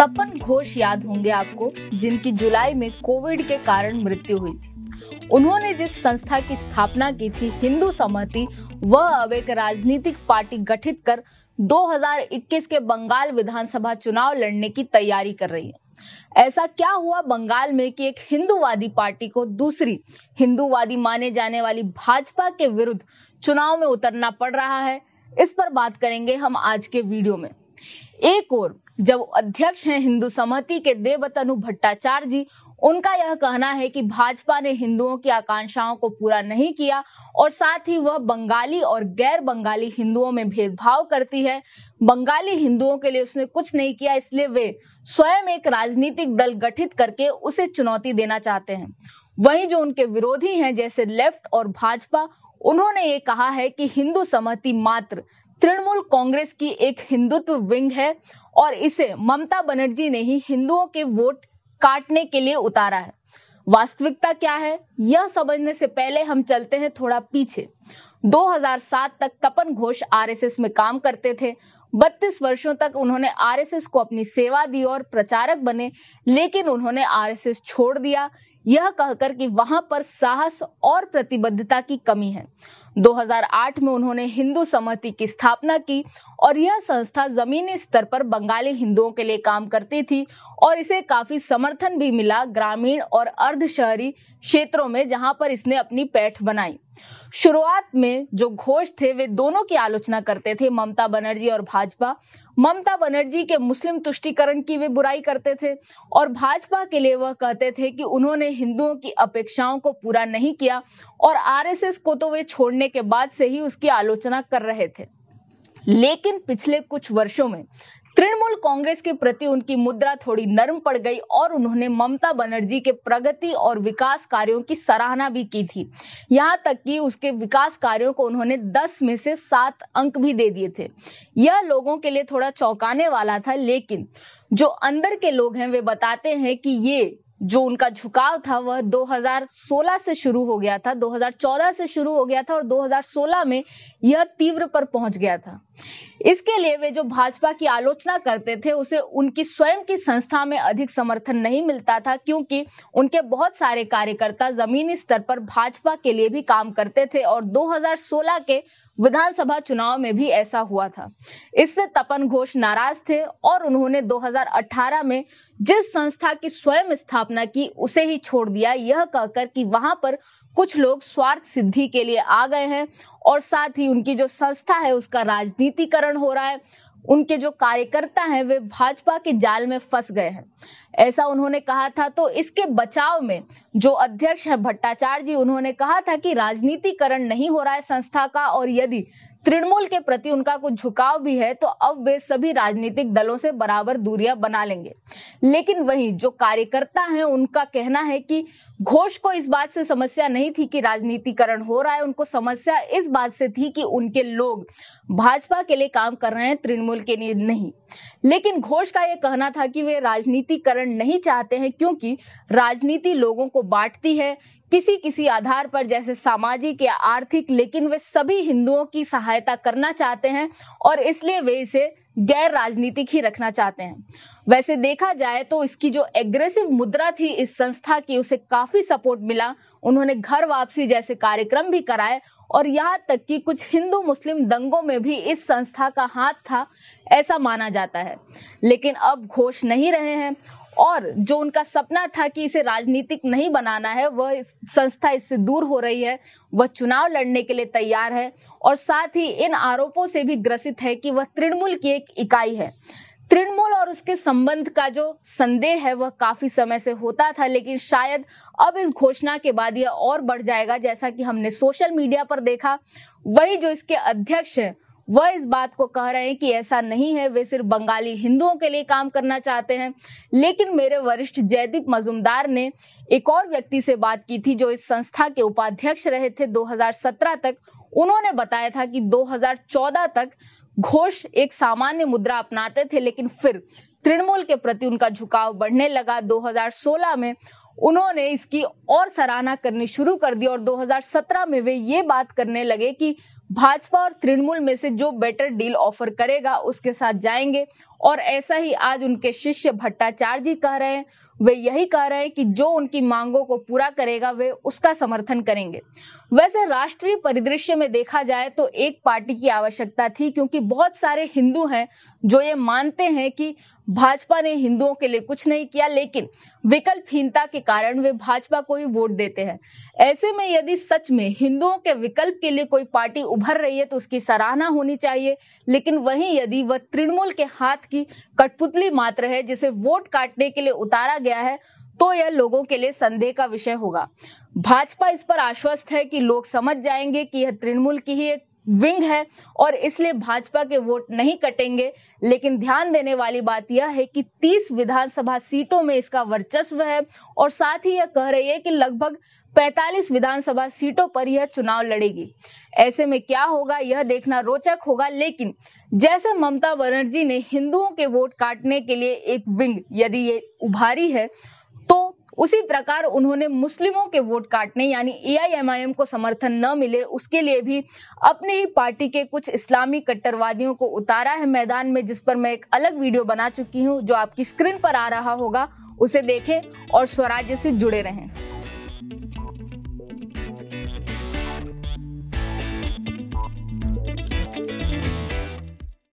तपन घोष याद होंगे आपको जिनकी जुलाई में कोविड के कारण मृत्यु हुई थी उन्होंने जिस संस्था की स्थापना की थी हिंदू समिति वह अब एक राजनीतिक पार्टी गठित कर 2021 के बंगाल विधानसभा चुनाव लड़ने की तैयारी कर रही है ऐसा क्या हुआ बंगाल में कि एक हिंदूवादी पार्टी को दूसरी हिंदूवादी माने जाने वाली भाजपा के विरुद्ध चुनाव में उतरना पड़ रहा है इस पर बात करेंगे हम आज के वीडियो में एक और जब अध्यक्ष हैं हिंदू समिति के देवतनु भट्टाचार्य जी उनका यह कहना है कि भाजपा ने हिंदुओं की आकांक्षाओं को पूरा नहीं किया और साथ ही वह बंगाली और गैर बंगाली हिंदुओं में भेदभाव करती है बंगाली हिंदुओं के लिए उसने कुछ नहीं किया इसलिए वे स्वयं एक राजनीतिक दल गठित करके उसे चुनौती देना चाहते हैं वहीं जो उनके विरोधी हैं जैसे लेफ्ट और भाजपा उन्होंने ये कहा है कि हिंदू समिति मात्र तृणमूल कांग्रेस की एक हिंदुत्व विंग है और इसे ममता बनर्जी ने ही हिंदुओं के वोट काटने के लिए उतारा है वास्तविकता क्या है यह समझने से पहले हम चलते हैं थोड़ा पीछे 2007 तक तपन घोष आरएसएस में काम करते थे 32 वर्षों तक उन्होंने आरएसएस को अपनी सेवा दी और प्रचारक बने लेकिन उन्होंने आरएसएस छोड़ दिया यह कहकर कि वहां पर साहस और प्रतिबद्धता की कमी है 2008 में उन्होंने हिंदू समिति की स्थापना की और यह संस्था जमीनी स्तर पर बंगाली हिंदुओं के लिए काम करती थी और इसे काफी समर्थन भी मिला ग्रामीण और अर्ध शहरी क्षेत्रों में जहां पर इसने अपनी पैठ बनाई शुरुआत में जो घोष थे वे दोनों की आलोचना करते थे ममता बनर्जी और भाजपा ममता बनर्जी के मुस्लिम तुष्टिकरण की वे बुराई करते थे और भाजपा के लिए वह कहते थे कि उन्होंने हिंदुओं की अपेक्षाओं को पूरा नहीं किया और आरएसएस को तो वे छोड़ने के बाद से ही उसकी आलोचना कर रहे थे लेकिन पिछले कुछ वर्षों में तृणमूल कांग्रेस के प्रति उनकी मुद्रा थोड़ी नरम पड़ गई और उन्होंने ममता बनर्जी के प्रगति और विकास कार्यों की सराहना भी की थी यहाँ तक कि उसके विकास कार्यों को उन्होंने 10 में से 7 अंक भी दे दिए थे यह लोगों के लिए थोड़ा चौंकाने वाला था लेकिन जो अंदर के लोग हैं वे बताते हैं कि ये जो उनका झुकाव था वह 2016 से शुरू हो गया था 2014 से शुरू हो गया था और 2016 में यह तीव्र पर पहुंच गया था इसके लिए वे जो भाजपा की आलोचना करते थे उसे उनकी स्वयं की संस्था में अधिक समर्थन नहीं मिलता था क्योंकि उनके बहुत सारे कार्यकर्ता जमीनी स्तर पर भाजपा के लिए भी काम करते थे और 2016 के विधानसभा चुनाव में भी ऐसा हुआ था इससे तपन घोष नाराज थे और उन्होंने 2018 में जिस संस्था की स्वयं स्थापना की उसे ही छोड़ दिया यह कहकर कि वहां पर कुछ लोग स्वार्थ सिद्धि के लिए आ गए हैं और साथ ही उनकी जो संस्था है उसका राजनीतिकरण आंदोलन हो रहा है उनके जो कार्यकर्ता हैं वे भाजपा के जाल में फंस गए हैं ऐसा उन्होंने कहा था तो इसके बचाव में जो अध्यक्ष भट्टाचार्य जी उन्होंने कहा था कि राजनीतिकरण नहीं हो रहा है संस्था का और यदि तृणमूल के प्रति उनका कुछ झुकाव भी है तो अब वे सभी राजनीतिक दलों से बराबर दूरियां बना लेंगे लेकिन वही जो कार्यकर्ता हैं उनका कहना है कि घोष को इस बात से समस्या नहीं थी कि राजनीतिकरण हो रहा है उनको समस्या इस बात से थी कि उनके लोग भाजपा के लिए काम कर रहे हैं तृणमूल के लिए नहीं लेकिन घोष का यह कहना था कि वे राजनीतिकरण नहीं चाहते हैं क्योंकि राजनीति लोगों को बांटती है किसी किसी आधार पर जैसे सामाजिक या आर्थिक लेकिन वे सभी हिंदुओं की सहायता करना चाहते हैं और इसलिए वे इसे गैर राजनीतिक ही रखना चाहते हैं वैसे देखा जाए तो इसकी जो एग्रेसिव मुद्रा थी इस संस्था की उसे काफी सपोर्ट मिला उन्होंने घर वापसी जैसे कार्यक्रम भी कराए और यहाँ तक कि कुछ हिंदू मुस्लिम दंगों में भी इस संस्था का हाथ था ऐसा माना जाता है लेकिन अब घोष नहीं रहे हैं और जो उनका सपना था कि इसे राजनीतिक नहीं बनाना है वह इस संस्था इससे दूर हो रही है वह चुनाव लड़ने के लिए तैयार है और साथ ही इन आरोपों से भी ग्रसित है कि वह तृणमूल की एक इकाई है तृणमूल और उसके संबंध का जो संदेह है वह काफी समय से होता था लेकिन शायद अब इस घोषणा के बाद यह और बढ़ जाएगा जैसा कि हमने सोशल मीडिया पर देखा वही जो इसके अध्यक्ष हैं वह इस बात को कह रहे हैं कि ऐसा नहीं है वे सिर्फ बंगाली हिंदुओं के लिए काम करना चाहते हैं लेकिन मेरे वरिष्ठ जयदीप मजुमदार ने एक और व्यक्ति से बात की थी जो इस संस्था के उपाध्यक्ष रहे थे 2017 तक उन्होंने बताया था कि 2014 तक घोष एक सामान्य मुद्रा अपनाते थे लेकिन फिर तृणमूल के प्रति उनका झुकाव बढ़ने लगा 2016 में उन्होंने इसकी और सराहना करनी शुरू कर दी और 2017 में वे ये बात करने लगे कि भाजपा और तृणमूल में से जो बेटर डील ऑफर करेगा उसके साथ जाएंगे और ऐसा ही आज उनके शिष्य भट्टाचार्य जी कह रहे हैं वे यही कह रहे हैं कि जो उनकी मांगों को पूरा करेगा वे उसका समर्थन करेंगे वैसे राष्ट्रीय परिदृश्य में देखा जाए तो एक पार्टी की आवश्यकता थी क्योंकि बहुत सारे हिंदू हैं जो ये मानते हैं कि भाजपा ने हिंदुओं के लिए कुछ नहीं किया लेकिन विकल्पहीनता के कारण वे भाजपा को ही वोट देते हैं ऐसे में यदि सच में हिंदुओं के विकल्प के लिए कोई पार्टी उभर रही है तो उसकी सराहना होनी चाहिए लेकिन वहीं यदि वह तृणमूल के हाथ की कठपुतली मात्र है जिसे वोट काटने के लिए उतारा गया है तो यह लोगों के लिए संदेह का विषय होगा भाजपा इस पर आश्वस्त है कि लोग समझ जाएंगे कि यह तृणमूल की ही एक विंग है और इसलिए भाजपा के वोट नहीं कटेंगे लेकिन ध्यान देने वाली बात यह है कि 30 विधानसभा सीटों में इसका वर्चस्व है और साथ ही यह कह रही है कि लगभग 45 विधानसभा सीटों पर यह चुनाव लड़ेगी ऐसे में क्या होगा यह देखना रोचक होगा लेकिन जैसे ममता बनर्जी ने हिंदुओं के वोट काटने के लिए एक विंग यदि ये उभारी है उसी प्रकार उन्होंने मुस्लिमों के वोट काटने यानी एआईएमआईएम को समर्थन न मिले उसके लिए भी अपनी ही पार्टी के कुछ इस्लामी कट्टरवादियों को उतारा है मैदान में जिस पर मैं एक अलग वीडियो बना चुकी हूँ जो आपकी स्क्रीन पर आ रहा होगा उसे देखें और स्वराज्य से जुड़े रहें